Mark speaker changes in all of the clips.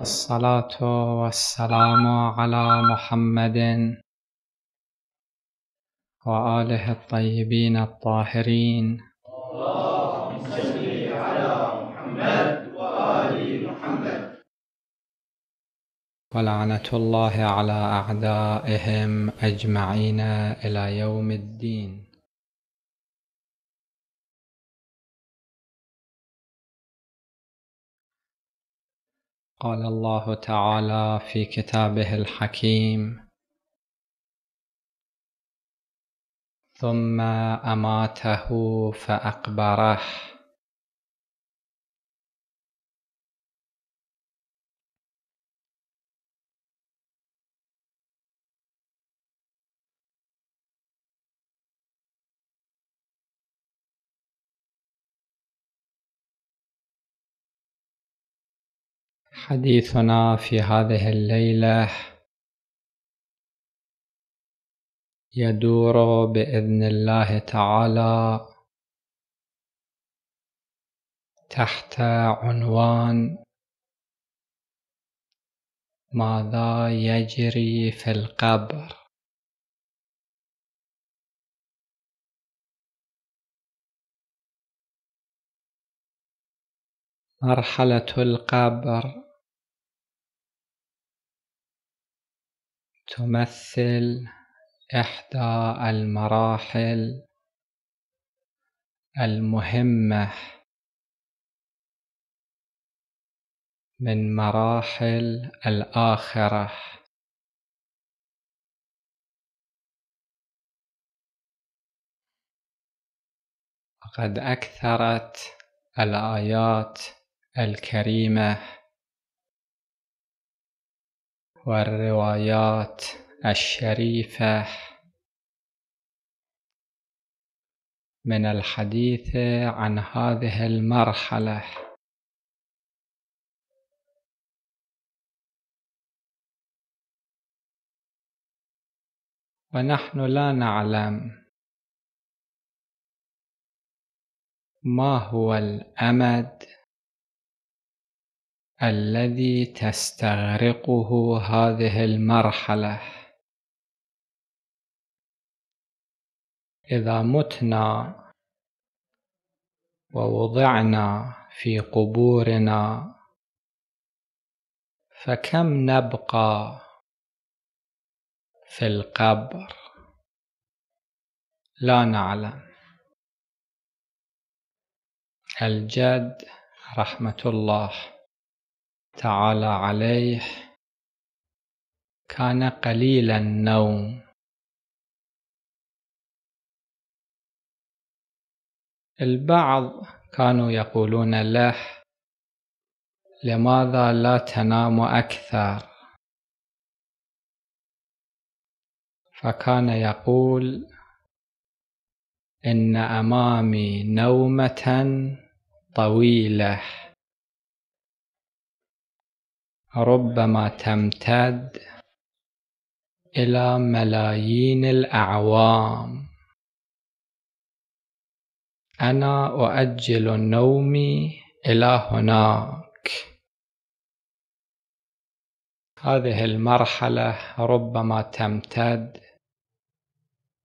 Speaker 1: الصلاة والسلام على محمد وآله الطيبين الطاهرين
Speaker 2: اللهم صل على محمد وآل محمد
Speaker 1: ولعنة الله على أعدائهم أجمعين إلى يوم الدين قال الله تعالى في كتابه الحكيم ثم اماته فاقبره حديثنا في هذه الليلة يدور بإذن الله تعالى تحت عنوان ماذا يجري في القبر مرحلة القبر تمثل إحدى المراحل المهمة من مراحل الآخرة وقد أكثرت الآيات الكريمة والروايات الشريفة من الحديث عن هذه المرحلة ونحن لا نعلم ما هو الأمد الذي تستغرقه هذه المرحلة إذا متنا ووضعنا في قبورنا فكم نبقى في القبر لا نعلم الجد رحمه الله تعالى عليه كان قليل النوم البعض كانوا يقولون له لماذا لا تنام أكثر فكان يقول إن أمامي نومة طويلة ربما تمتد إلى ملايين الأعوام أنا أؤجل النوم إلى هناك هذه المرحلة ربما تمتد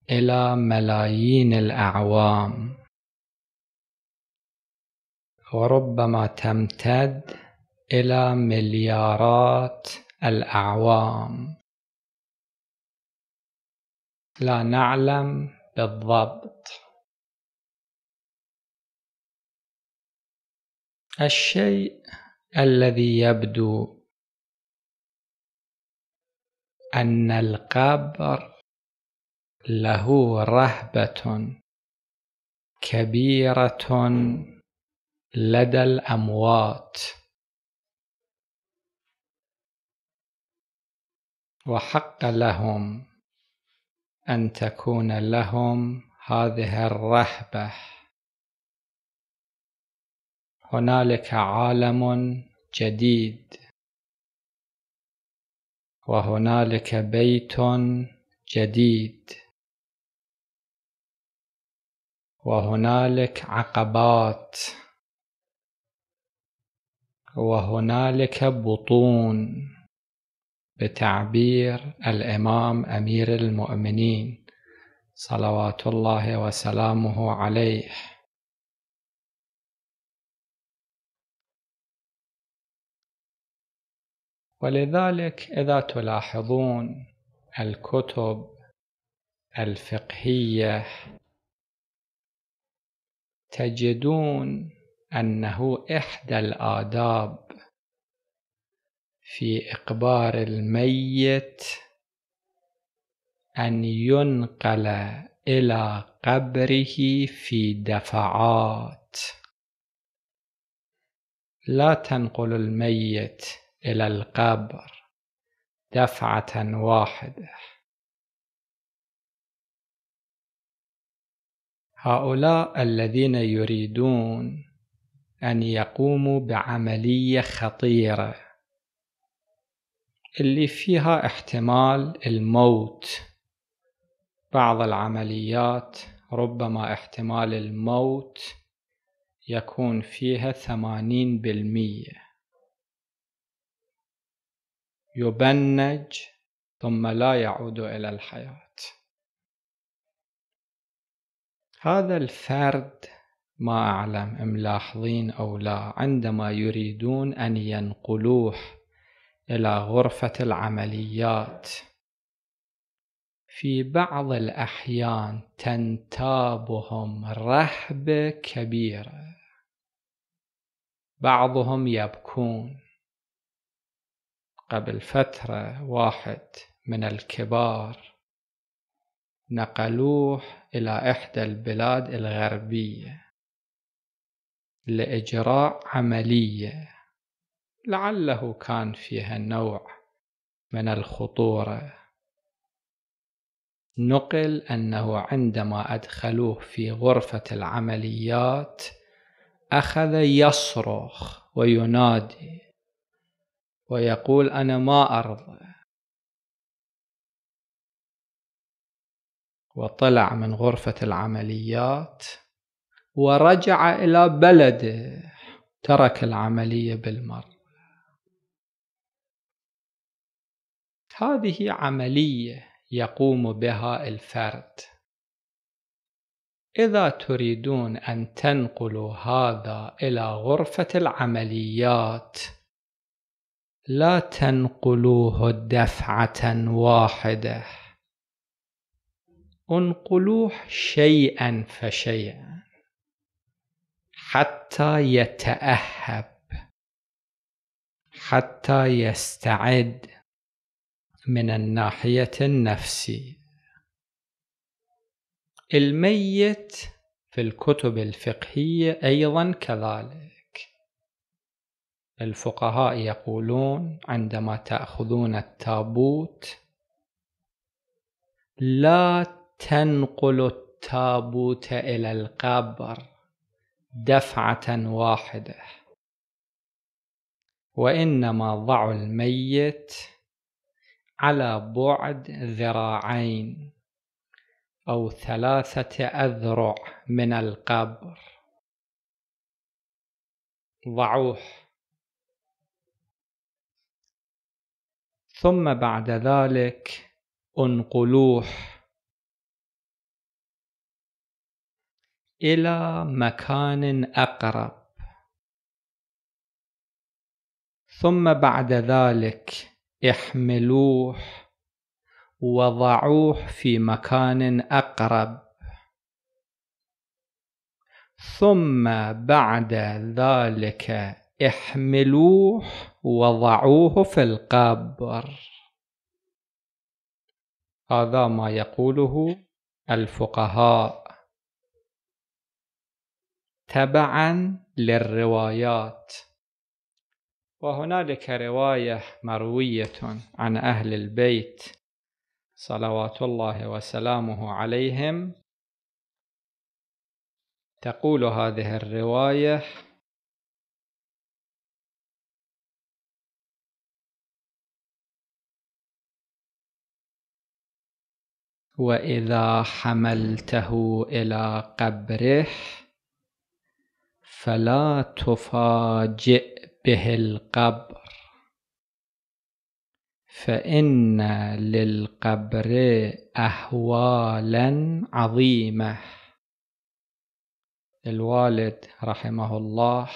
Speaker 1: إلى ملايين الأعوام وربما تمتد إلى مليارات الأعوام لا نعلم بالضبط الشيء الذي يبدو أن القبر له رهبة كبيرة لدى الأموات وحق لهم أن تكون لهم هذه الرهبة هنالك عالم جديد وهنالك بيت جديد وهنالك عقبات وهنالك بطون بتعبير الامام امير المؤمنين صلوات الله وسلامه عليه ولذلك اذا تلاحظون الكتب الفقهيه تجدون انه احدى الاداب في إقبار الميت أن ينقل إلى قبره في دفعات لا تنقل الميت إلى القبر دفعة واحدة هؤلاء الذين يريدون أن يقوموا بعملية خطيرة اللي فيها احتمال الموت بعض العمليات ربما احتمال الموت يكون فيها ثمانين بالمية يبنج ثم لا يعود إلى الحياة هذا الفرد ما أعلم ملاحظين أو لا عندما يريدون أن ينقلوه إلى غرفة العمليات في بعض الأحيان تنتابهم رهبة كبيرة بعضهم يبكون قبل فترة واحد من الكبار نقلوه إلى إحدى البلاد الغربية لإجراء عملية لعله كان فيها نوع من الخطورة نقل أنه عندما أدخلوه في غرفة العمليات أخذ يصرخ وينادي ويقول أنا ما أرضى وطلع من غرفة العمليات ورجع إلى بلده ترك العملية بالمرة هذه عملية يقوم بها الفرد إذا تريدون أن تنقلوا هذا إلى غرفة العمليات لا تنقلوه دفعة واحدة انقلوه شيئا فشيئا حتى يتأهب حتى يستعد من الناحية النفسي الميت في الكتب الفقهية أيضا كذلك الفقهاء يقولون عندما تأخذون التابوت لا تنقل التابوت إلى القبر دفعة واحدة وإنما ضعوا الميت على بعد ذراعين أو ثلاثة أذرع من القبر ضعوه ثم بعد ذلك انقلوه إلى مكان أقرب ثم بعد ذلك احملوه وضعوه في مكان أقرب ثم بعد ذلك احملوه وضعوه في القبر هذا ما يقوله الفقهاء تبعا للروايات وهنالك رواية مروية عن أهل البيت صلوات الله وسلامه عليهم تقول هذه الرواية وإذا حملته إلى قبره فلا تفاجئ به القبر فإن للقبر أهوالا عظيمة الوالد رحمه الله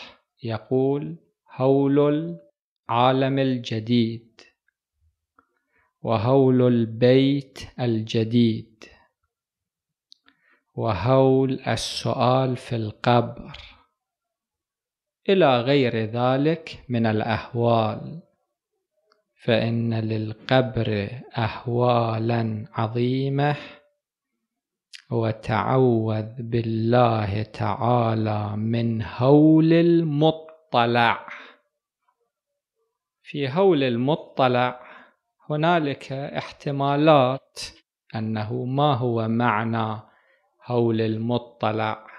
Speaker 1: يقول هول العالم الجديد وهول البيت الجديد وهول السؤال في القبر إلى غير ذلك من الأهوال فإن للقبر أهوالا عظيمة وتعوذ بالله تعالى من هول المطلع في هول المطلع هنالك احتمالات أنه ما هو معنى هول المطلع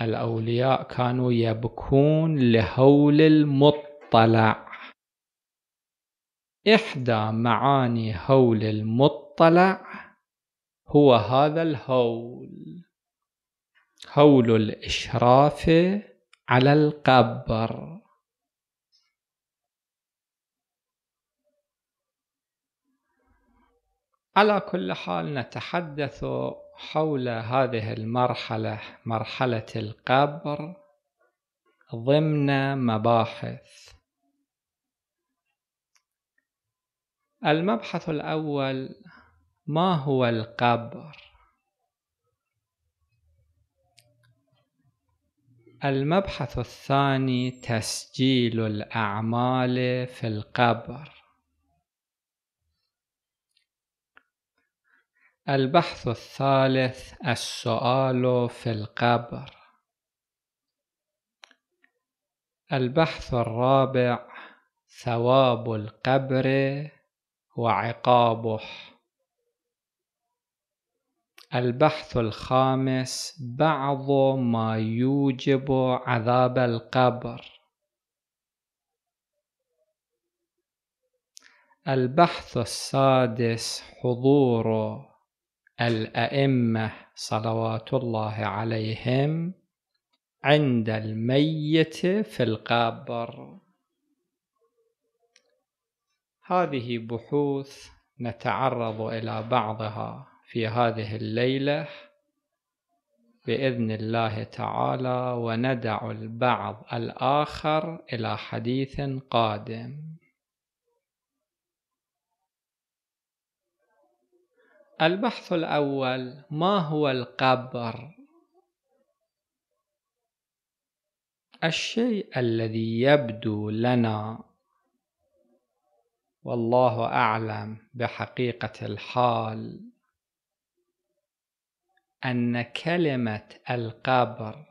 Speaker 1: الأولياء كانوا يبكون لهول المطلع إحدى معاني هول المطلع هو هذا الهول هول الإشراف على القبر على كل حال نتحدث حول هذه المرحلة مرحلة القبر ضمن مباحث المبحث الأول ما هو القبر؟ المبحث الثاني تسجيل الأعمال في القبر البحث الثالث السؤال في القبر البحث الرابع ثواب القبر وعقابه البحث الخامس بعض ما يوجب عذاب القبر البحث السادس حضوره الأئمة صلوات الله عليهم عند الميت في القبر هذه بحوث نتعرض إلى بعضها في هذه الليلة بإذن الله تعالى وندع البعض الآخر إلى حديث قادم البحث الأول ما هو القبر؟ الشيء الذي يبدو لنا والله أعلم بحقيقة الحال أن كلمة القبر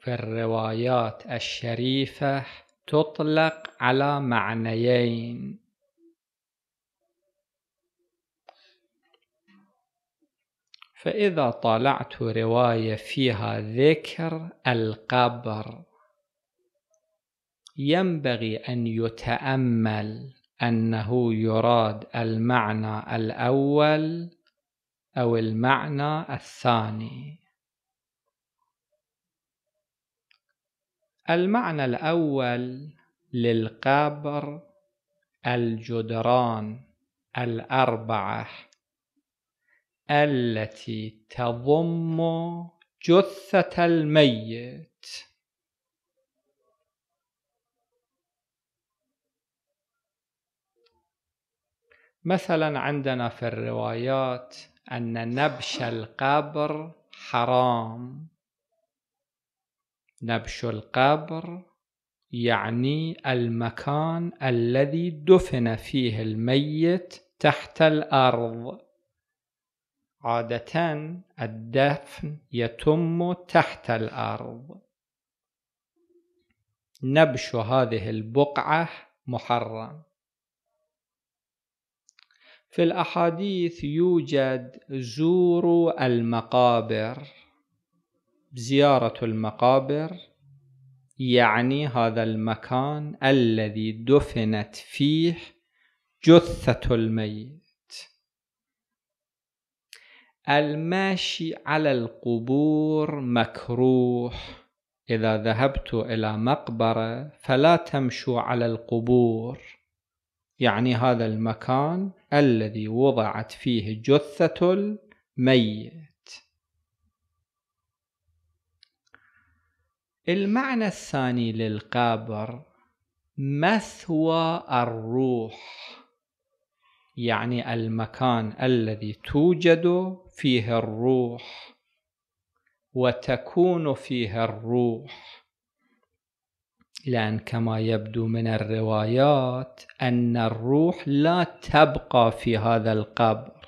Speaker 1: في الروايات الشريفة تطلق على معنيين فإذا طالعت رواية فيها ذكر القبر ينبغي أن يتأمل أنه يراد المعنى الأول أو المعنى الثاني المعنى الأول للقبر الجدران الأربعة التي تضم جثة الميت مثلا عندنا في الروايات أن نبش القبر حرام نبش القبر يعني المكان الذي دفن فيه الميت تحت الأرض عادة الدفن يتم تحت الأرض نبش هذه البقعة محرم في الأحاديث يوجد زوروا المقابر زيارة المقابر يعني هذا المكان الذي دفنت فيه جثة الميت المشي على القبور مكروه إذا ذهبت إلى مقبرة فلا تمشوا على القبور يعني هذا المكان الذي وضعت فيه جثة الميت المعنى الثاني للقبر مثوى الروح يعني المكان الذي توجد فيه الروح وتكون فيه الروح لأن كما يبدو من الروايات أن الروح لا تبقى في هذا القبر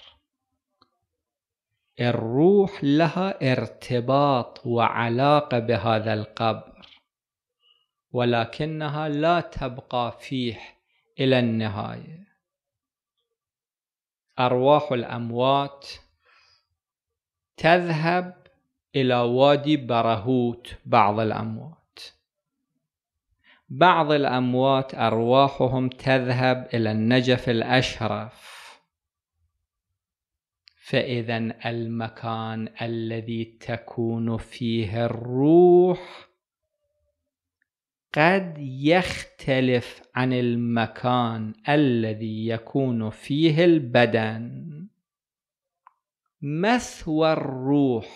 Speaker 1: الروح لها ارتباط وعلاقة بهذا القبر ولكنها لا تبقى فيه إلى النهاية أرواح الأموات تذهب إلى وادي برهوت بعض الأموات بعض الأموات أرواحهم تذهب إلى النجف الأشرف فإذا المكان الذي تكون فيه الروح قد يختلف عن المكان الذي يكون فيه البدن مثوى الروح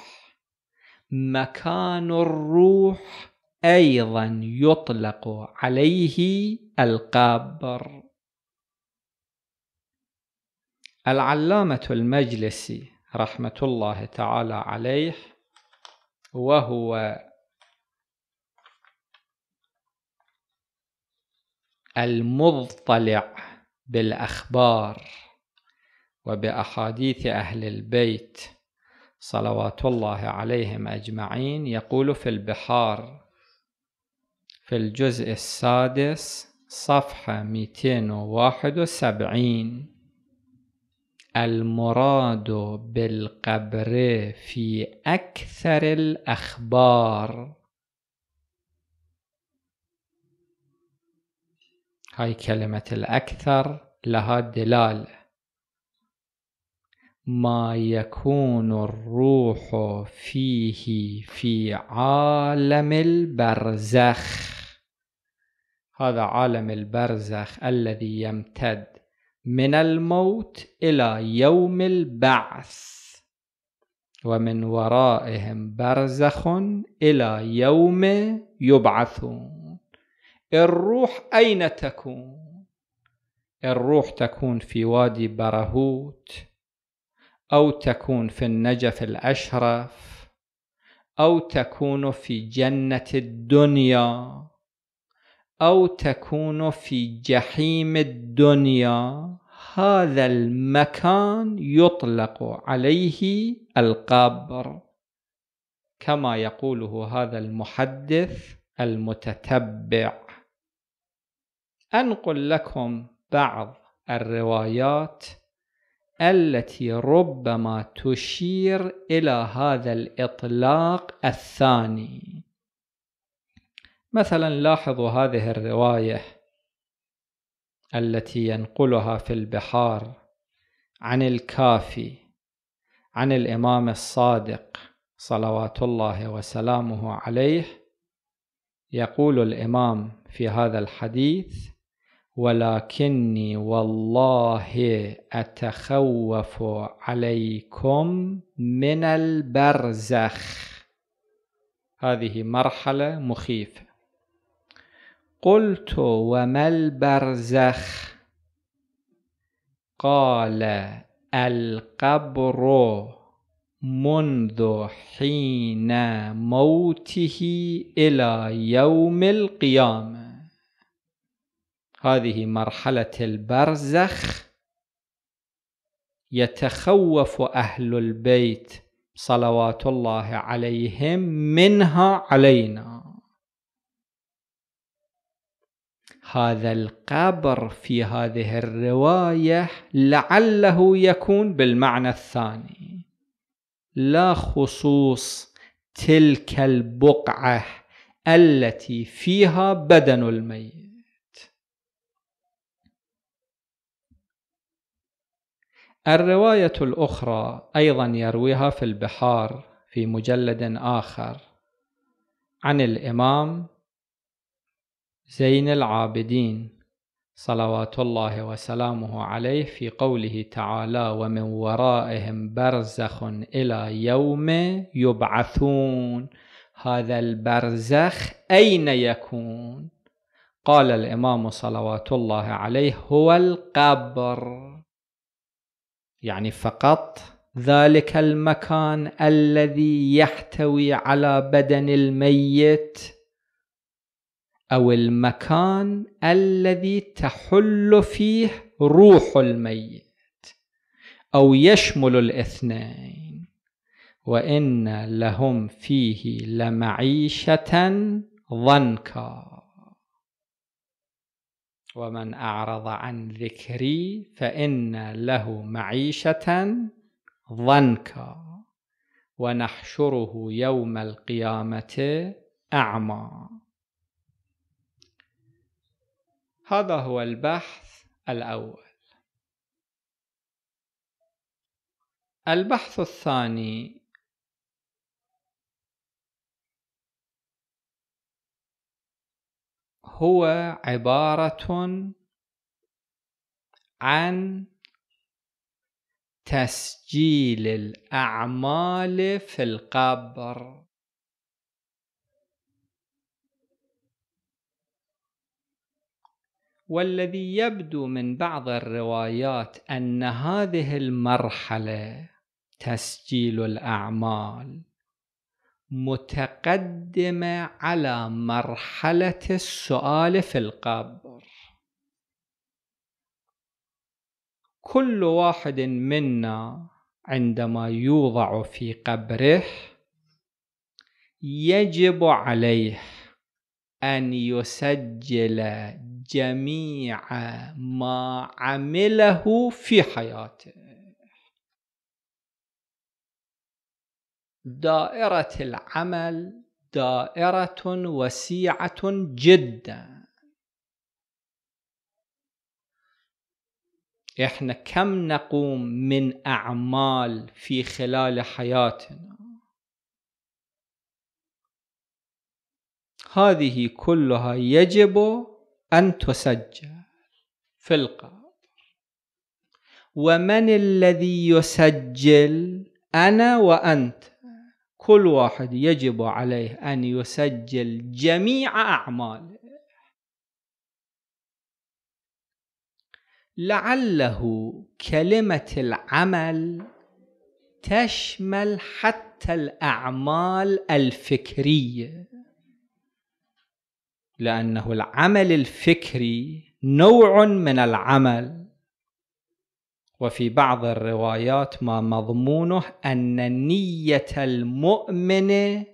Speaker 1: مكان الروح ايضا يطلق عليه القبر العلامه المجلسي رحمه الله تعالى عليه وهو المضطلع بالاخبار وباحاديث اهل البيت صلوات الله عليهم اجمعين يقول في البحار في الجزء السادس صفحه 271 المراد بالقبر في اكثر الاخبار هاي كلمة الأكثر لها دلالة ما يكون الروح فيه في عالم البرزخ هذا عالم البرزخ الذي يمتد من الموت إلى يوم البعث ومن ورائهم برزخ إلى يوم يبعثون الروح أين تكون؟ الروح تكون في وادي برهوت أو تكون في النجف الأشرف أو تكون في جنة الدنيا أو تكون في جحيم الدنيا هذا المكان يطلق عليه القبر كما يقوله هذا المحدث المتتبع أنقل لكم بعض الروايات التي ربما تشير إلى هذا الإطلاق الثاني مثلا لاحظوا هذه الرواية التي ينقلها في البحار عن الكافي عن الإمام الصادق صلوات الله وسلامه عليه يقول الإمام في هذا الحديث ولكني والله اتخوف عليكم من البرزخ هذه مرحله مخيفه قلت وما البرزخ قال القبر منذ حين موته الى يوم القيامه هذه مرحلة البرزخ يتخوف أهل البيت صلوات الله عليهم منها علينا هذا القبر في هذه الرواية لعله يكون بالمعنى الثاني لا خصوص تلك البقعة التي فيها بدن الميت الرواية الأخرى أيضا يرويها في البحار في مجلد آخر عن الإمام زين العابدين صلوات الله وسلامه عليه في قوله تعالى ومن ورائهم برزخ إلى يوم يبعثون هذا البرزخ أين يكون؟ قال الإمام صلوات الله عليه هو القبر يعني فقط ذلك المكان الذي يحتوي على بدن الميت أو المكان الذي تحل فيه روح الميت أو يشمل الاثنين وإن لهم فيه لمعيشة ضنكا ومن أعرض عن ذكري فإن له معيشة ضنكا ونحشره يوم القيامة أعمى هذا هو البحث الأول البحث الثاني هو عبارة عن تسجيل الأعمال في القبر والذي يبدو من بعض الروايات أن هذه المرحلة تسجيل الأعمال متقدمة على مرحلة السؤال في القبر كل واحد منا عندما يوضع في قبره يجب عليه أن يسجل جميع ما عمله في حياته دائرة العمل دائرة وسيعة جدا احنا كم نقوم من اعمال في خلال حياتنا هذه كلها يجب ان تسجل في القبر ومن الذي يسجل انا وانت كل واحد يجب عليه أن يسجل جميع أعماله لعله كلمة العمل تشمل حتى الأعمال الفكرية لأنه العمل الفكري نوع من العمل وفي بعض الروايات ما مضمونه أن نية المؤمن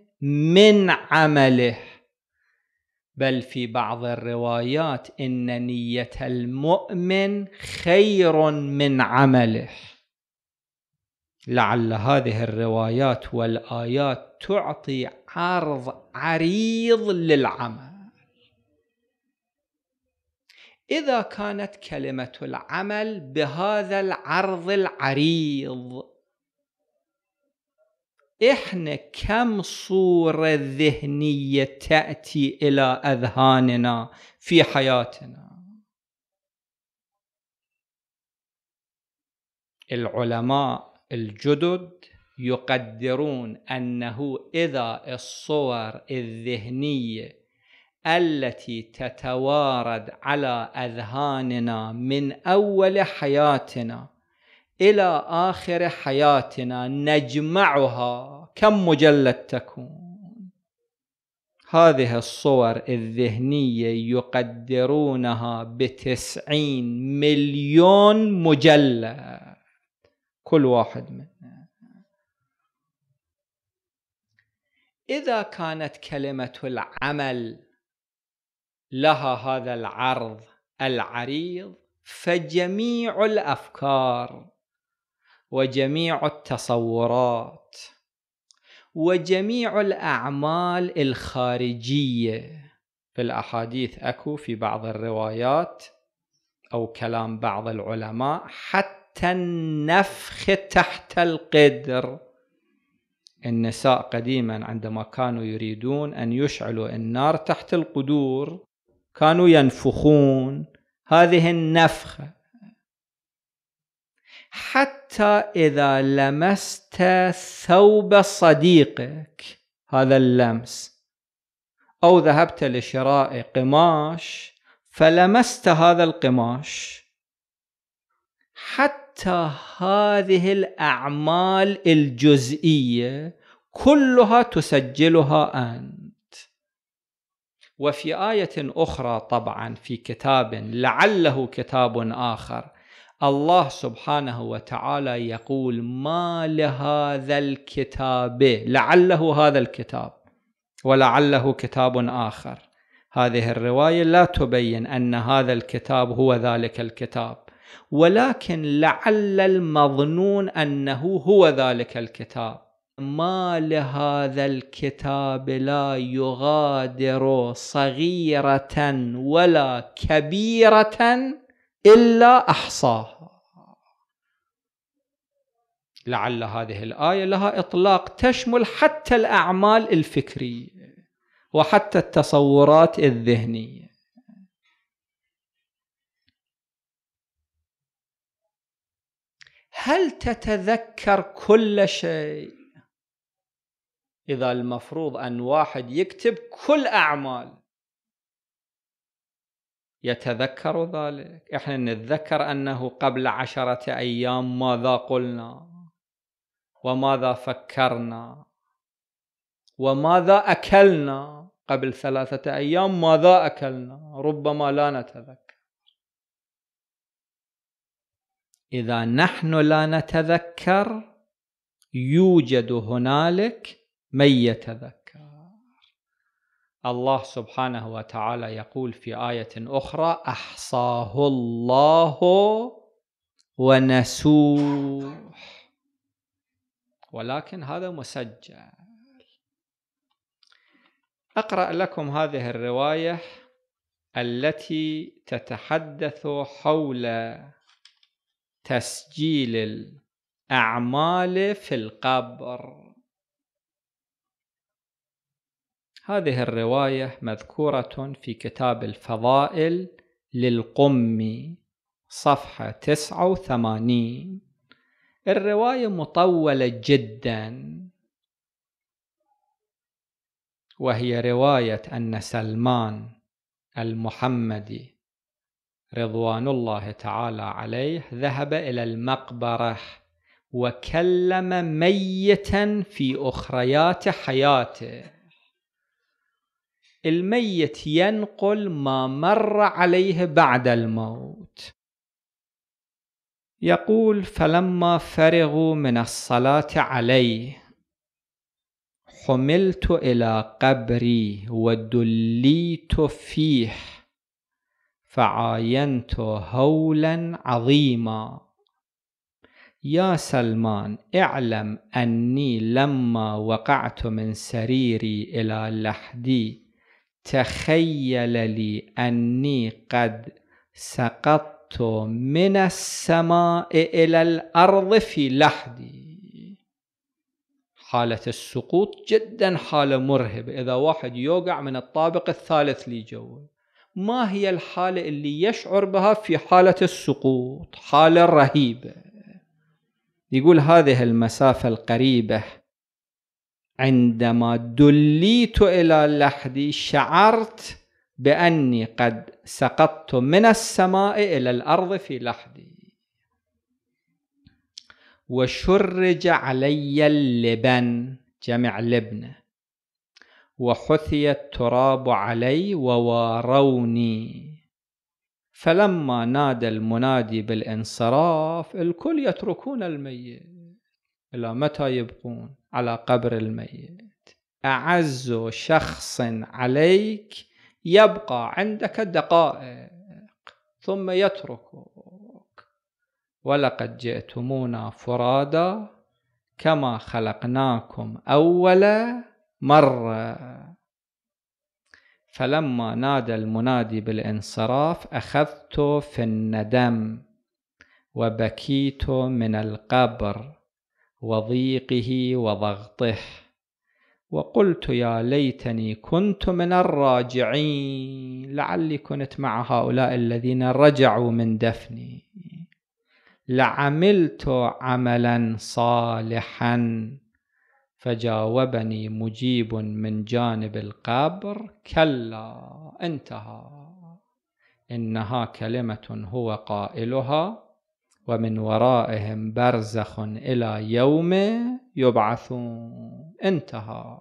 Speaker 1: من عمله بل في بعض الروايات إن نية المؤمن خير من عمله لعل هذه الروايات والآيات تعطي عرض عريض للعمل إذا كانت كلمة العمل بهذا العرض العريض إحنا كم صورة ذهنية تأتي إلى أذهاننا في حياتنا العلماء الجدد يقدرون أنه إذا الصور الذهنية التي تتوارد على اذهاننا من اول حياتنا الى اخر حياتنا نجمعها كم مجلد تكون هذه الصور الذهنيه يقدرونها بتسعين مليون مجلد كل واحد منها إذا كانت كلمة العمل لها هذا العرض العريض فجميع الافكار وجميع التصورات وجميع الاعمال الخارجيه في الاحاديث اكو في بعض الروايات او كلام بعض العلماء حتى النفخ تحت القدر النساء قديما عندما كانوا يريدون ان يشعلوا النار تحت القدور كانوا ينفخون هذه النفخة حتى إذا لمست ثوب صديقك هذا اللمس أو ذهبت لشراء قماش فلمست هذا القماش حتى هذه الأعمال الجزئية كلها تسجلها أنت وفي آية أخرى طبعا في كتاب لعله كتاب آخر الله سبحانه وتعالى يقول ما لهذا الكتاب لعله هذا الكتاب ولعله كتاب آخر هذه الرواية لا تبين أن هذا الكتاب هو ذلك الكتاب ولكن لعل المظنون أنه هو ذلك الكتاب ما لهذا الكتاب لا يغادر صغيرة ولا كبيرة إلا أحصاها لعل هذه الآية لها إطلاق تشمل حتى الأعمال الفكرية وحتى التصورات الذهنية هل تتذكر كل شيء إذا المفروض أن واحد يكتب كل أعمال يتذكر ذلك إحنا نتذكر أنه قبل عشرة أيام ماذا قلنا وماذا فكرنا وماذا أكلنا قبل ثلاثة أيام ماذا أكلنا ربما لا نتذكر إذا نحن لا نتذكر يوجد هنالك من يتذكر الله سبحانه وتعالى يقول في آية أخرى أحصاه الله ونسوه ولكن هذا مسجل أقرأ لكم هذه الرواية التي تتحدث حول تسجيل الأعمال في القبر هذه الرواية مذكورة في كتاب الفضائل للقمي صفحة 89 الرواية مطولة جدا وهي رواية أن سلمان المحمدي رضوان الله تعالى عليه ذهب إلى المقبرة وكلم ميتا في أخريات حياته الميت ينقل ما مر عليه بعد الموت يقول فلما فرغوا من الصلاة عليه حملت إلى قبري ودليت فيه فعاينت هولا عظيما يا سلمان اعلم أني لما وقعت من سريري إلى لحدي تخيل لي أني قد سقطت من السماء إلى الأرض في لحدي حالة السقوط جدا حالة مرهبة إذا واحد يوقع من الطابق الثالث لجوه ما هي الحالة اللي يشعر بها في حالة السقوط حالة رهيبة يقول هذه المسافة القريبة عندما دليت إلى اللحد شعرت بأني قد سقطت من السماء إلى الأرض في لحدي وشرج علي اللبن جمع لبنه وحثي التراب علي وواروني فلما نادى المنادي بالانصراف الكل يتركون الميت إلى متى يبقون على قبر الميت أعز شخص عليك يبقى عندك دقائق ثم يتركك ولقد جئتمونا فرادا كما خلقناكم أول مرة فلما نادى المنادي بالانصراف اخذت في الندم وبكيت من القبر وضيقه وضغطه وقلت يا ليتني كنت من الراجعين لعلي كنت مع هؤلاء الذين رجعوا من دفني لعملت عملا صالحا فجاوبني مجيب من جانب القبر كلا انتهى انها كلمه هو قائلها ومن ورائهم برزخ إلى يوم يبعثون انتهى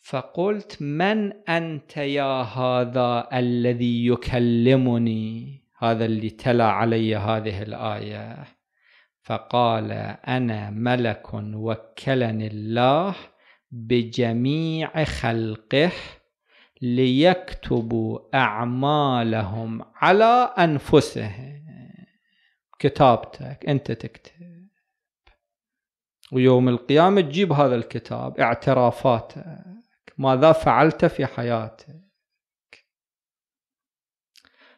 Speaker 1: فقلت من أنت يا هذا الذي يكلمني هذا اللي تلا علي هذه الآية فقال أنا ملك وكلني الله بجميع خلقه ليكتبوا أعمالهم على أنفسهم كتابتك أنت تكتب ويوم القيامة تجيب هذا الكتاب اعترافاتك ماذا فعلت في حياتك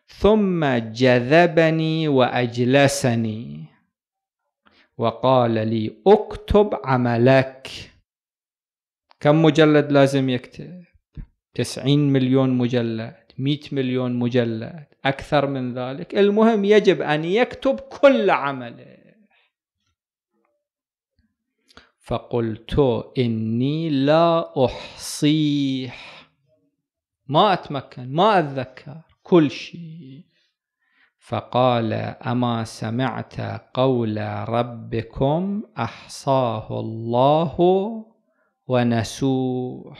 Speaker 1: ثم جذبني وأجلسني وقال لي اكتب عملك كم مجلد لازم يكتب 90 مليون مجلد 100 مليون مجلد أكثر من ذلك المهم يجب أن يكتب كل عمله فقلت إني لا أحصيه ما أتمكن ما أتذكر كل شيء فقال أما سمعت قول ربكم أحصاه الله ونسوه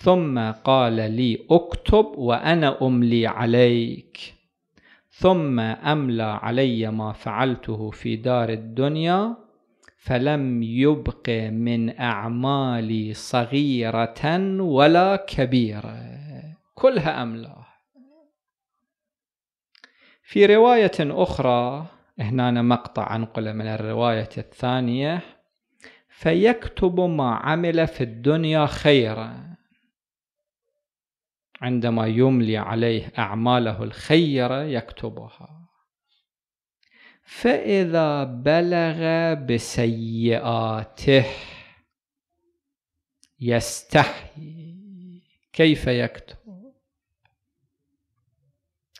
Speaker 1: ثم قال لي اكتب وأنا أملي عليك ثم أملى علي ما فعلته في دار الدنيا فلم يبق من أعمالي صغيرة ولا كبيرة كلها املى في رواية أخرى هنا مقطع أنقله من الرواية الثانية فيكتب ما عمل في الدنيا خيرا عندما يملي عليه أعماله الخيرة يكتبها فإذا بلغ بسيئاته يستحي كيف يكتب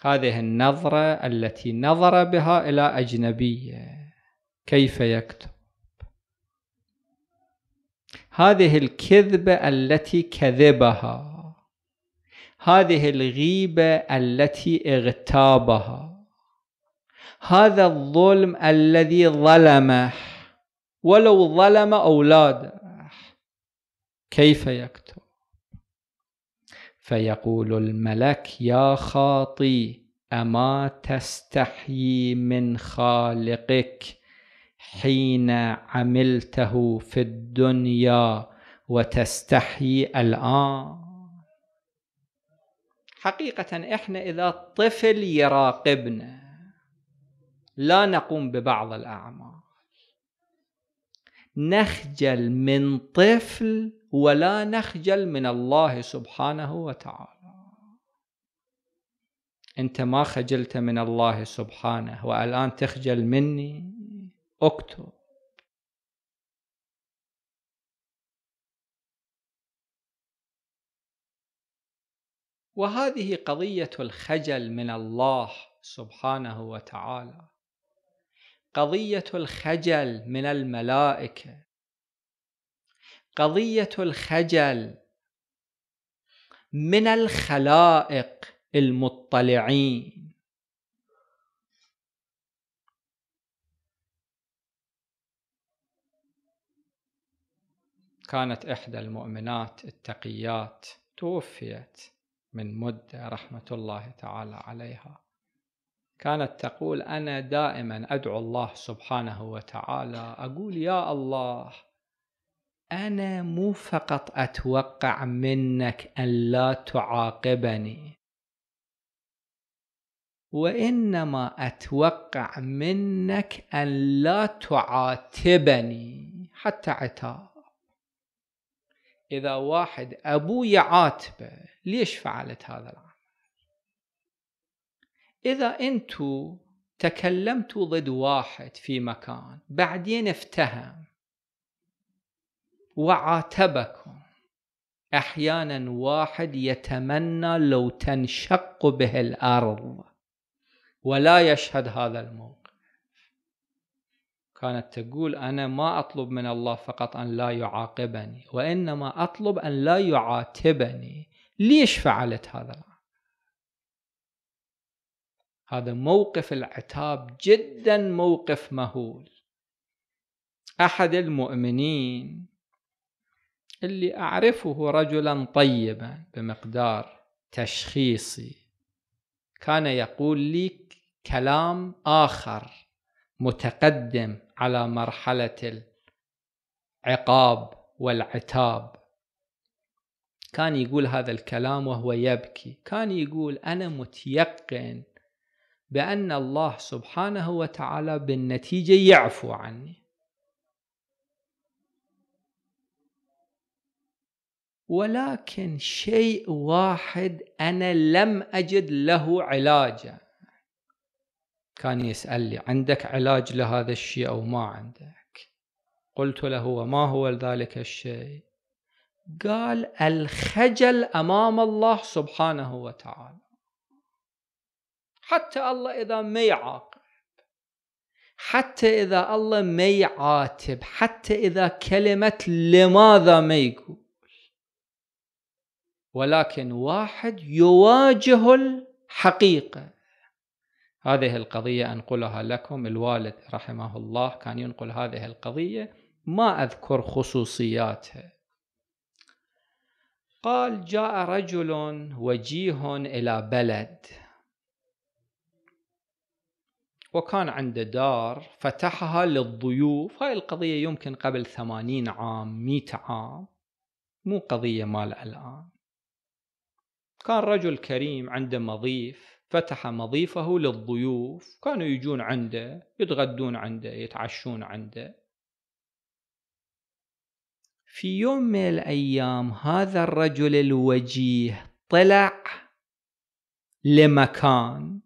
Speaker 1: هذه النظرة التي نظر بها إلى أجنبية كيف يكتب هذه الكذبة التي كذبها هذه الغيبة التي اغتابها هذا الظلم الذي ظلمه ولو ظلم أولاده كيف يكتب فيقول الملك يا خاطي أما تستحيي من خالقك حين عملته في الدنيا وتستحيي الآن حقيقة احنا اذا الطفل يراقبنا لا نقوم ببعض الاعمال نخجل من طفل ولا نخجل من الله سبحانه وتعالى انت ما خجلت من الله سبحانه والان تخجل مني اكتب وهذه قضية الخجل من الله سبحانه وتعالى قضية الخجل من الملائكة قضية الخجل من الخلائق المطلعين كانت إحدى المؤمنات التقيات توفيت من مدة رحمة الله تعالى عليها كانت تقول أنا دائما أدعو الله سبحانه وتعالى أقول يا الله أنا مو فقط أتوقع منك أن لا تعاقبني وإنما أتوقع منك أن لا تعاتبني حتى عتاب إذا واحد أبويا يعاتبه ليش فعلت هذا العمل إذا أنتو تكلمتوا ضد واحد في مكان بعدين افتهم وعاتبكم احيانا واحد يتمنى لو تنشق به الارض ولا يشهد هذا الموقف كانت تقول أنا ما أطلب من الله فقط أن لا يعاقبني وإنما أطلب أن لا يعاتبني ليش فعلت هذا هذا موقف العتاب جدا موقف مهول أحد المؤمنين اللي أعرفه رجلا طيبا بمقدار تشخيصي كان يقول لي كلام آخر متقدم على مرحلة العقاب والعتاب كان يقول هذا الكلام وهو يبكي كان يقول أنا متيقن بأن الله سبحانه وتعالى بالنتيجة يعفو عني ولكن شيء واحد أنا لم أجد له علاجاً كان يسألني عندك علاج لهذا الشيء أو ما عندك قلت له وما هو ذلك الشيء قال الخجل أمام الله سبحانه وتعالى حتى الله إذا ما يعاقب حتى إذا الله ما يعاتب حتى إذا كلمة لماذا ما يقول ولكن واحد يواجه الحقيقة هذه القضية أنقلها لكم الوالد رحمه الله كان ينقل هذه القضية ما أذكر خصوصياتها قال جاء رجل وجيه إلى بلد وكان عنده دار فتحها للضيوف هاي القضية يمكن قبل ثمانين عام مئة عام مو قضية مال الآن كان رجل كريم عنده مضيف فتح مضيفه للضيوف كانوا يجون عنده يتغدون عنده يتعشون عنده في يوم من الأيام هذا الرجل الوجيه طلع لمكان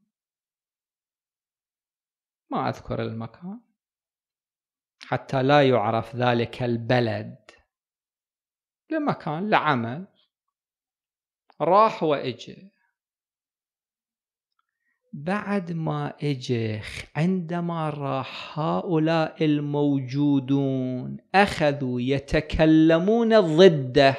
Speaker 1: ما أذكر المكان حتى لا يعرف ذلك البلد لمكان لعمل راح وإجي بعد ما اجى عندما راح هؤلاء الموجودون اخذوا يتكلمون ضده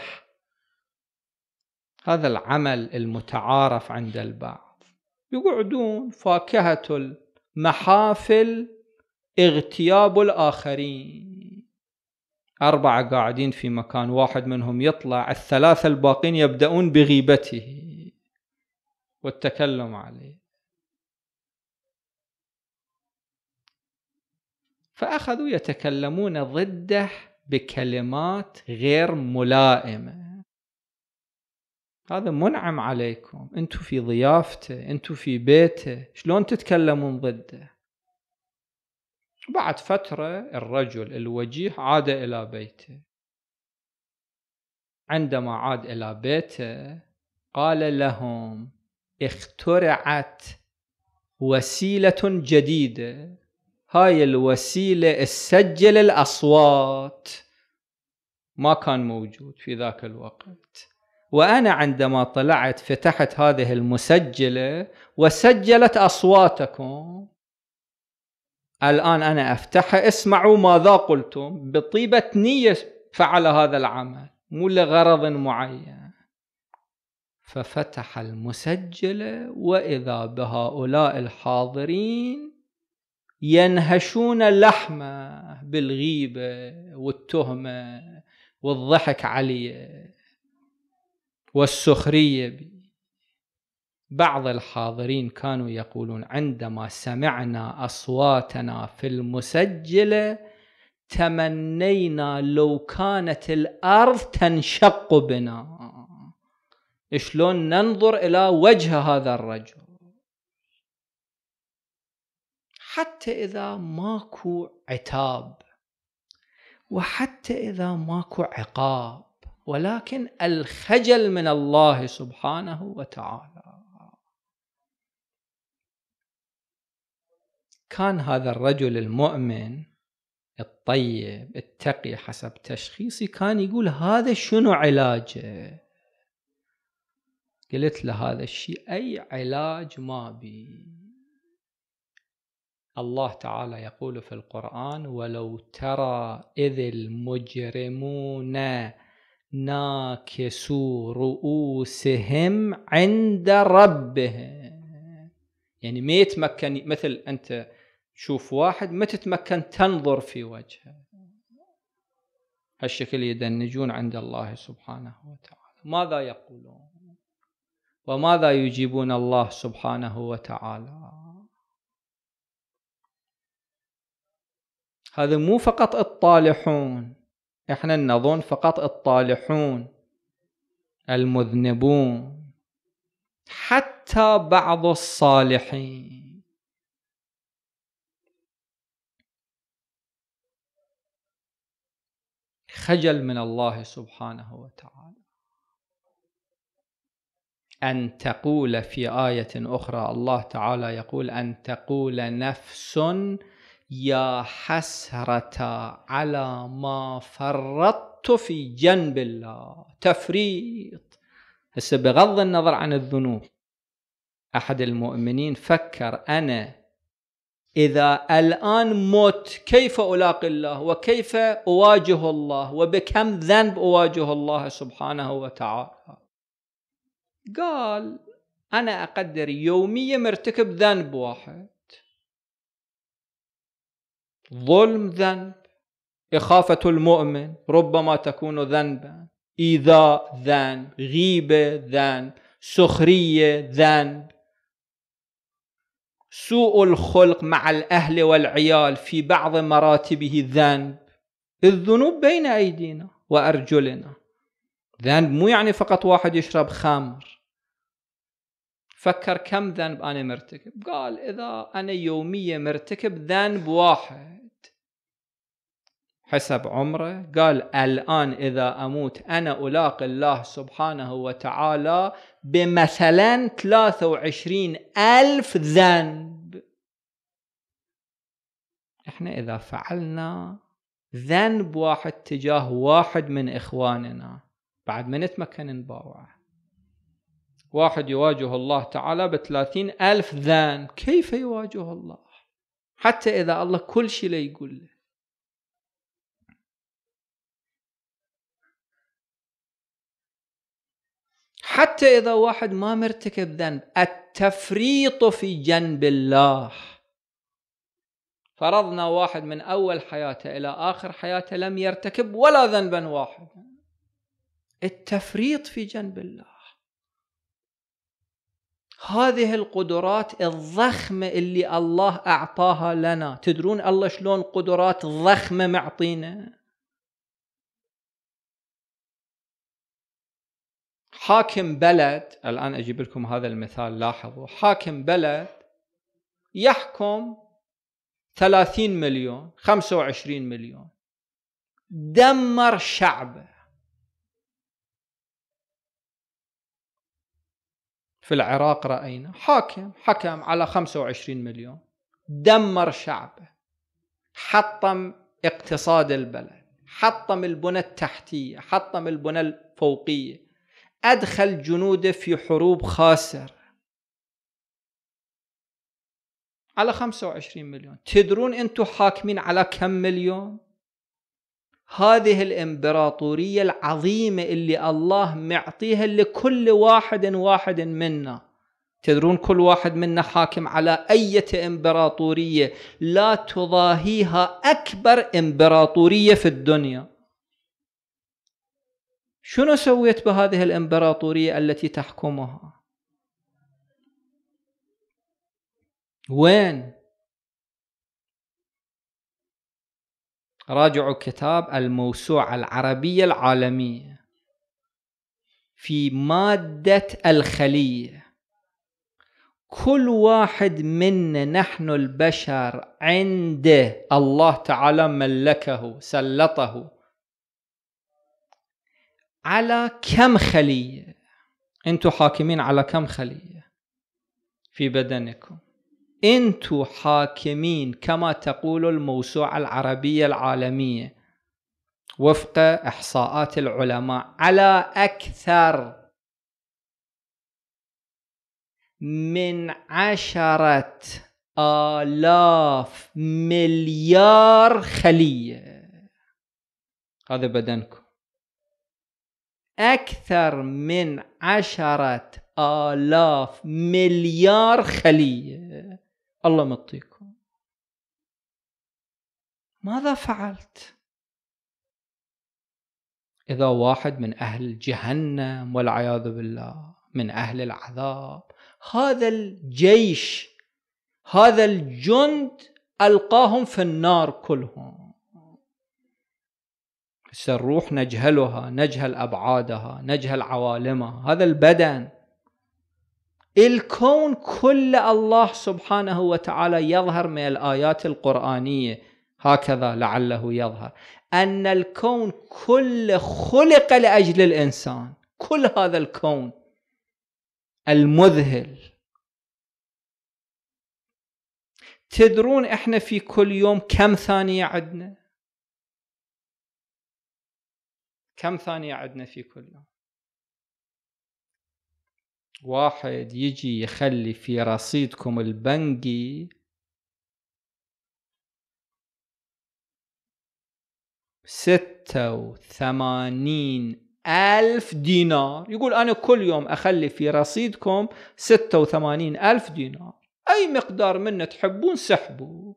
Speaker 1: هذا العمل المتعارف عند البعض يقعدون فاكهه المحافل اغتياب الاخرين اربعه قاعدين في مكان واحد منهم يطلع الثلاثه الباقين يبداون بغيبته والتكلم عليه فأخذوا يتكلمون ضده بكلمات غير ملائمة هذا منعم عليكم أنتوا في ضيافته أنتوا في بيته شلون تتكلمون ضده بعد فترة الرجل الوجيه عاد إلى بيته عندما عاد إلى بيته قال لهم اخترعت وسيلة جديدة هاي الوسيلة تسجل الأصوات ما كان موجود في ذاك الوقت وأنا عندما طلعت فتحت هذه المسجلة وسجلت أصواتكم الآن أنا أفتحها اسمعوا ماذا قلتم بطيبة نية فعل هذا العمل مو لغرض معين ففتح المسجلة وإذا بهؤلاء الحاضرين ينهشون لحمه بالغيبه والتهمه والضحك عليه والسخريه بي بعض الحاضرين كانوا يقولون عندما سمعنا اصواتنا في المسجله تمنينا لو كانت الارض تنشق بنا شلون ننظر الى وجه هذا الرجل حتى إذا ماكو عتاب وحتى إذا ماكو عقاب ولكن الخجل من الله سبحانه وتعالى كان هذا الرجل المؤمن الطيب التقي حسب تشخيصي كان يقول هذا شنو علاجه قلت له هذا الشيء أي علاج ما بي الله تعالى يقول في القرآن ولو ترى إذ المجرمون ناكسوا رؤوسهم عند ربهم يعني ما يتمكن مثل أنت تشوف واحد ما تتمكن تنظر في وجهه هالشكل يدنجون عند الله سبحانه وتعالى ماذا يقولون وماذا يجيبون الله سبحانه وتعالى هذا مو فقط الطالحون احنا نظن فقط الطالحون المذنبون حتى بعض الصالحين خجل من الله سبحانه وتعالى أن تقول في آية أخرى الله تعالى يقول أن تقول نفس يا حسرة على ما فرطت في جنب الله تفريط هسه بغض النظر عن الذنوب أحد المؤمنين فكر أنا إذا الآن مت كيف ألاقي الله وكيف أواجه الله وبكم ذنب أواجه الله سبحانه وتعالى قال أنا أقدر يوميا مرتكب ذنب واحد ظلم ذنب إخافة المؤمن ربما تكون ذنبا إيذاء ذنب غيبة ذنب سخرية ذنب سوء الخلق مع الأهل والعيال في بعض مراتبه ذنب الذنوب بين أيدينا وأرجلنا ذنب مو يعني فقط واحد يشرب خمر فكر كم ذنب أنا مرتكب قال إذا أنا يوميا مرتكب ذنب واحد حسب عمره قال الآن إذا أموت أنا ألاقي الله سبحانه وتعالى بمثلا 23 ألف ذنب إحنا إذا فعلنا ذنب واحد تجاه واحد من إخواننا بعد ما نتمكن نباوعه واحد يواجه الله تعالى بثلاثين ألف ذنب كيف يواجه الله حتى إذا الله كل شيء لا يقول له حتى إذا واحد ما مرتكب ذنب التفريط في جنب الله فرضنا واحد من أول حياته إلى آخر حياته لم يرتكب ولا ذنبا واحدا التفريط في جنب الله هذه القدرات الضخمة اللي الله أعطاها لنا تدرون الله شلون قدرات ضخمة معطينا حاكم بلد الآن أجيب لكم هذا المثال لاحظوا حاكم بلد يحكم 30 مليون 25 مليون دمر شعبه في العراق رأينا حاكم حكم على 25 مليون دمر شعبه حطم اقتصاد البلد حطم البنى التحتية حطم البنى الفوقية أدخل جنوده في حروب خاسرة على 25 مليون تدرون أنتم حاكمين على كم مليون هذه الإمبراطورية العظيمة اللي الله معطيها لكل واحد واحد منا تدرون كل واحد منا حاكم على أي إمبراطورية لا تضاهيها أكبر إمبراطورية في الدنيا شنو سويت بهذه الامبراطورية التي تحكمها وين راجعوا كتاب الموسوعة العربية العالمية في مادة الخلية كل واحد منا نحن البشر عنده الله تعالى ملكه سلطه على كم خلية انتم حاكمين على كم خلية في بدنكم انتم حاكمين كما تقول الموسوعة العربية العالمية وفق احصاءات العلماء على اكثر من عشرة آلاف مليار خلية هذا بدنكم أكثر من عشرة آلاف مليار خلية الله مطيكم ماذا فعلت؟ إذا واحد من أهل جهنم والعياذ بالله من أهل العذاب هذا الجيش هذا الجند ألقاهم في النار كلهم الروح نجهلها نجهل أبعادها نجهل عوالمها هذا البدن الكون كل الله سبحانه وتعالى يظهر من الآيات القرآنية هكذا لعله يظهر أن الكون كل خلق لأجل الإنسان كل هذا الكون المذهل تدرون احنا في كل يوم كم ثانية عندنا كم ثانية عندنا في كل يوم واحد يجي يخلي في رصيدكم البنكي ستة وثمانين ألف دينار يقول أنا كل يوم أخلي في رصيدكم ستة وثمانين ألف دينار أي مقدار منه تحبون سحبوا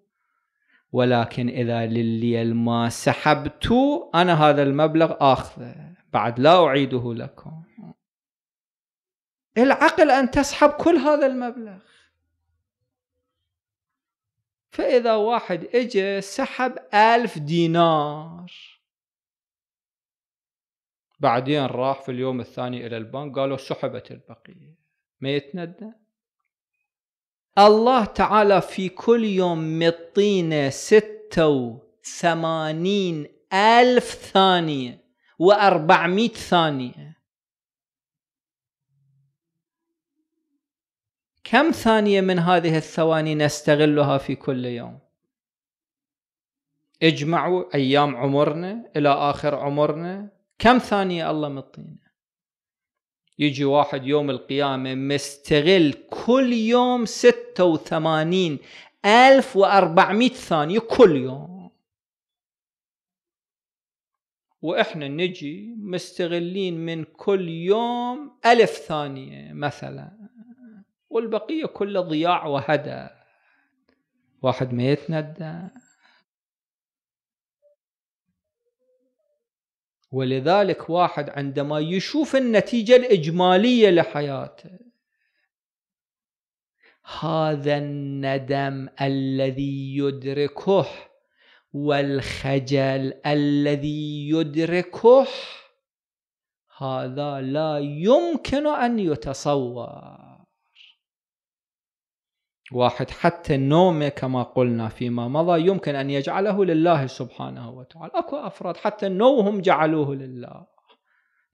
Speaker 1: ولكن إذا لليل ما سحبت أنا هذا المبلغ آخذه بعد لا أعيده لكم العقل أن تسحب كل هذا المبلغ فإذا واحد إجا سحب ألف دينار بعدين راح في اليوم الثاني إلى البنك قالوا سحبت البقية ما يتندم الله تعالى في كل يوم مطينا ستة وثمانين ألف ثانية وأربعمائة ثانية كم ثانية من هذه الثواني نستغلها في كل يوم اجمعوا أيام عمرنا إلى آخر عمرنا كم ثانية الله مطينا يجي واحد يوم القيامة مستغل كل يوم ستة وثمانين ألف وأربعمائة ثانية كل يوم وإحنا نجي مستغلين من كل يوم ألف ثانية مثلا والبقية كلها ضياع وهدى واحد ما يتندى ولذلك واحد عندما يشوف النتيجة الإجمالية لحياته هذا الندم الذي يدركه والخجل الذي يدركه هذا لا يمكن أن يتصور واحد حتى نومه كما قلنا فيما مضى يمكن أن يجعله لله سبحانه وتعالى أكو أفراد حتى نومهم جعلوه لله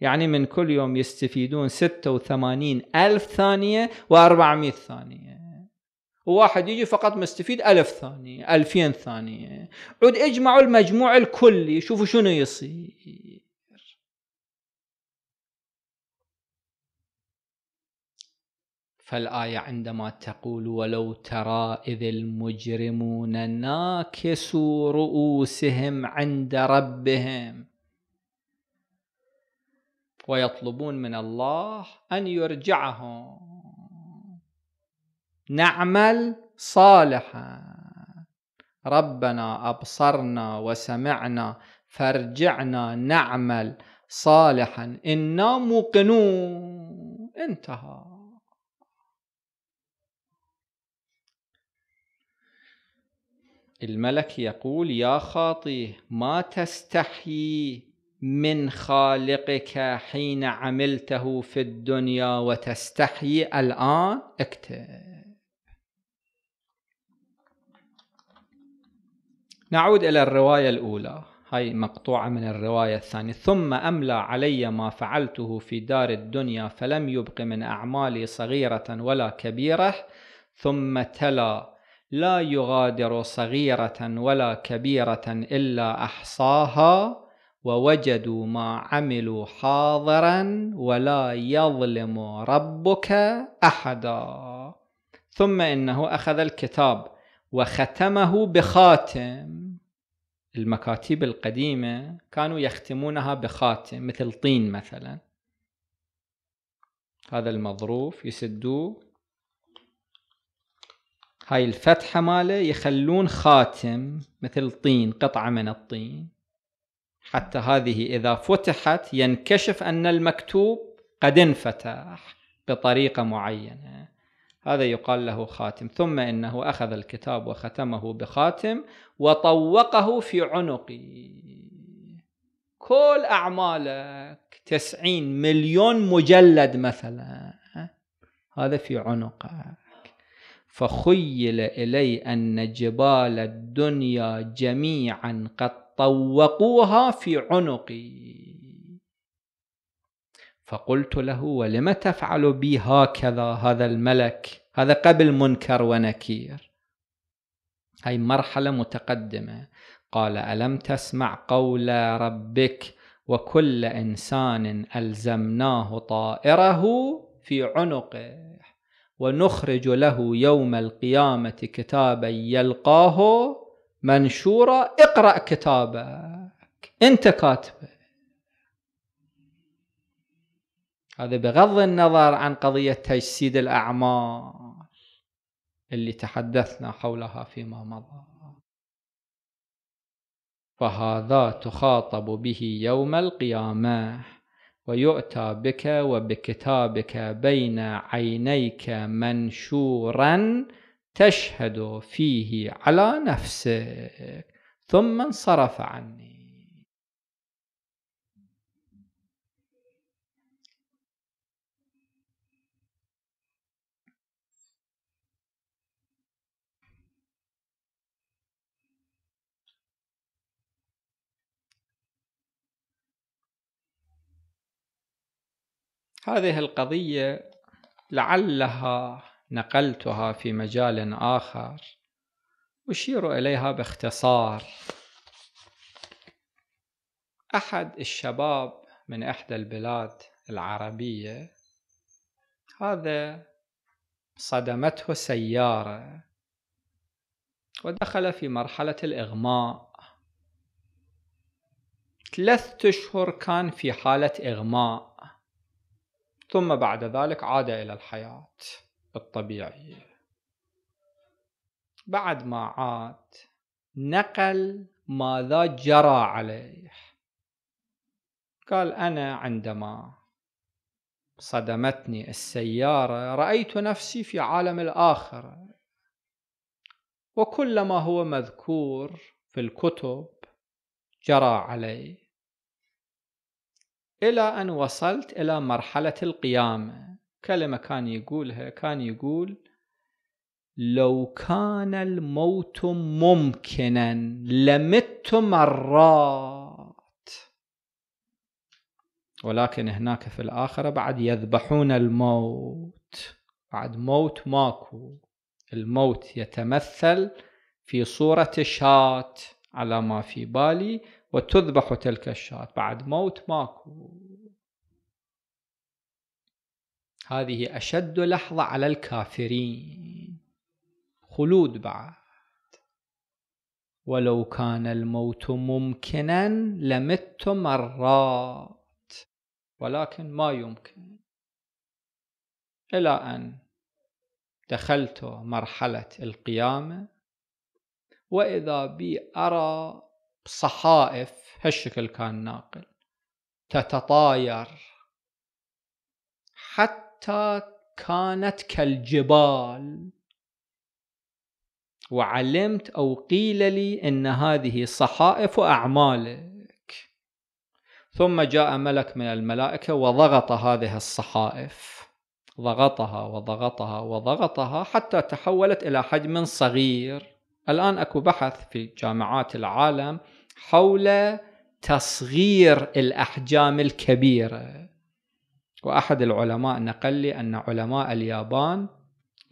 Speaker 1: يعني من كل يوم يستفيدون 86 ألف ثانية و400 ثانية وواحد يجي فقط مستفيد ألف ثانية ألفين ثانية عد اجمعوا المجموع الكلي شوفوا شنو يصير فالآية عندما تقول ولو ترى إذ المجرمون ناكسوا رؤوسهم عند ربهم ويطلبون من الله أن يرجعهم نعمل صالحا ربنا أبصرنا وسمعنا فارجعنا نعمل صالحا إنا موقنون انتهى الملك يقول يا خاطي ما تستحيي من خالقك حين عملته في الدنيا وتستحيي الآن اكتب نعود إلى الرواية الأولى هاي مقطوعة من الرواية الثانية ثم أملى علي ما فعلته في دار الدنيا فلم يبق من أعمالي صغيرة ولا كبيرة ثم تلا لا يغادر صغيرة ولا كبيرة إلا أحصاها ووجدوا ما عملوا حاضرا ولا يظلم ربك أحدا ثم إنه أخذ الكتاب وختمه بخاتم المكاتيب القديمة كانوا يختمونها بخاتم مثل طين مثلا هذا المظروف يسدوه هاي الفتحة ماله يخلون خاتم مثل طين قطعة من الطين حتى هذه إذا فتحت ينكشف أن المكتوب قد انفتح بطريقة معينة هذا يقال له خاتم ثم إنه أخذ الكتاب وختمه بخاتم وطوقه في عنقي كل أعمالك تسعين مليون مجلد مثلا هذا في عنقك فخيل إلي أن جبال الدنيا جميعا قد طوقوها في عنقي فقلت له ولم تفعل بي هكذا هذا الملك هذا قبل منكر ونكير هاي مرحلة متقدمة قال ألم تسمع قول ربك وكل إنسان ألزمناه طائره في عنقه ونخرج له يوم القيامة كتابا يلقاه منشورا اقرأ كتابك انت كاتبه هذا بغض النظر عن قضية تجسيد الأعمال اللي تحدثنا حولها فيما مضى فهذا تخاطب به يوم القيامه ويؤتى بك وبكتابك بين عينيك منشورا تشهد فيه على نفسك ثم انصرف عني هذه القضية لعلها نقلتها في مجال آخر أشير إليها باختصار أحد الشباب من إحدى البلاد العربية هذا صدمته سيارة ودخل في مرحلة الإغماء ثلاثة أشهر كان في حالة إغماء ثم بعد ذلك عاد إلى الحياة الطبيعية بعد ما عاد نقل ماذا جرى عليه قال أنا عندما صدمتني السيارة رأيت نفسي في عالم الآخرة وكل ما هو مذكور في الكتب جرى عليه إلى أن وصلت إلى مرحلة القيامة كلمة كان يقولها كان يقول لو كان الموت ممكنا لمت مرات ولكن هناك في الآخرة بعد يذبحون الموت بعد موت ماكو الموت يتمثل في صورة شات على ما في بالي وتذبح تلك الشاة بعد موت ماكو هذه أشد لحظة على الكافرين خلود بعد ولو كان الموت ممكنا لمت مرات ولكن ما يمكن إلى أن دخلت مرحلة القيامة وإذا بي أرى صحائف هالشكل كان ناقل تتطاير حتى كانت كالجبال وعلمت او قيل لي ان هذه صحائف اعمالك ثم جاء ملك من الملائكه وضغط هذه الصحائف ضغطها وضغطها وضغطها حتى تحولت الى حجم صغير الآن أكو بحث في جامعات العالم حول تصغير الأحجام الكبيرة وأحد العلماء نقل لي أن علماء اليابان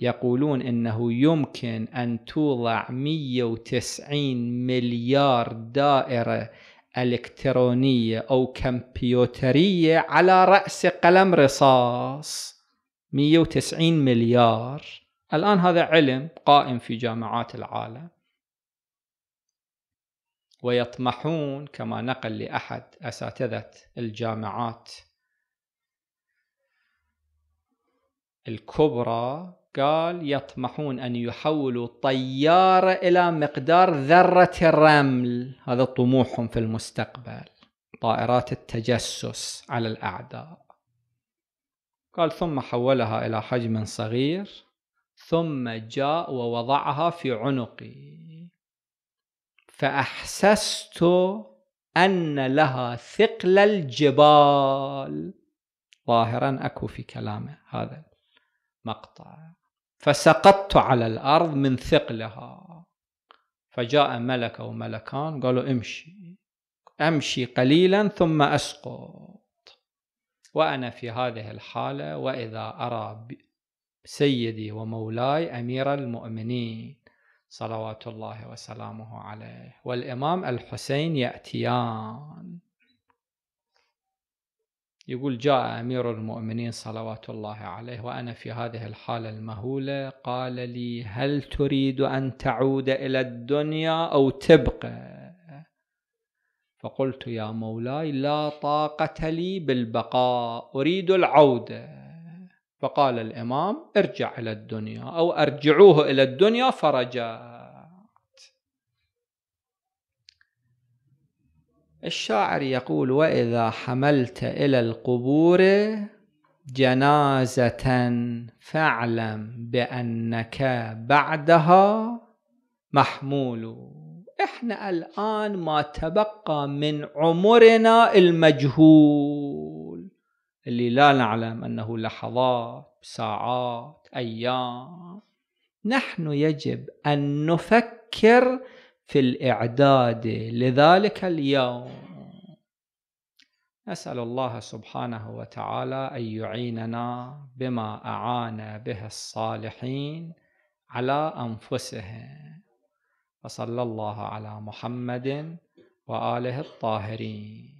Speaker 1: يقولون أنه يمكن أن توضع 190 مليار دائرة إلكترونية أو كمبيوترية على رأس قلم رصاص 190 مليار الآن هذا علم قائم في جامعات العالم ويطمحون كما نقل لأحد أساتذة الجامعات الكبرى قال يطمحون أن يحولوا طيارة إلى مقدار ذرة الرمل هذا طموحهم في المستقبل طائرات التجسس على الأعداء قال ثم حولها إلى حجم صغير ثم جاء ووضعها في عنقي فأحسست أن لها ثقل الجبال ظاهرا أكو في كلامه هذا المقطع فسقطت على الأرض من ثقلها فجاء ملك أو ملكان قالوا امشي أمشي قليلا ثم أسقط وأنا في هذه الحالة وإذا أرى سيدي ومولاي أمير المؤمنين صلوات الله وسلامه عليه والإمام الحسين يأتيان يقول جاء أمير المؤمنين صلوات الله عليه وأنا في هذه الحالة المهولة قال لي هل تريد أن تعود إلى الدنيا أو تبقى فقلت يا مولاي لا طاقة لي بالبقاء أريد العودة فقال الإمام ارجع إلى الدنيا أو أرجعوه إلى الدنيا فرجعت الشاعر يقول وإذا حملت إلى القبور جنازة فاعلم بأنك بعدها محمول احنا الآن ما تبقى من عمرنا المجهول اللي لا نعلم انه لحظات ساعات ايام نحن يجب ان نفكر في الاعداد لذلك اليوم نسال الله سبحانه وتعالى ان يعيننا بما اعان به الصالحين على انفسهم وصلى الله على محمد واله الطاهرين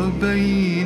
Speaker 2: وبين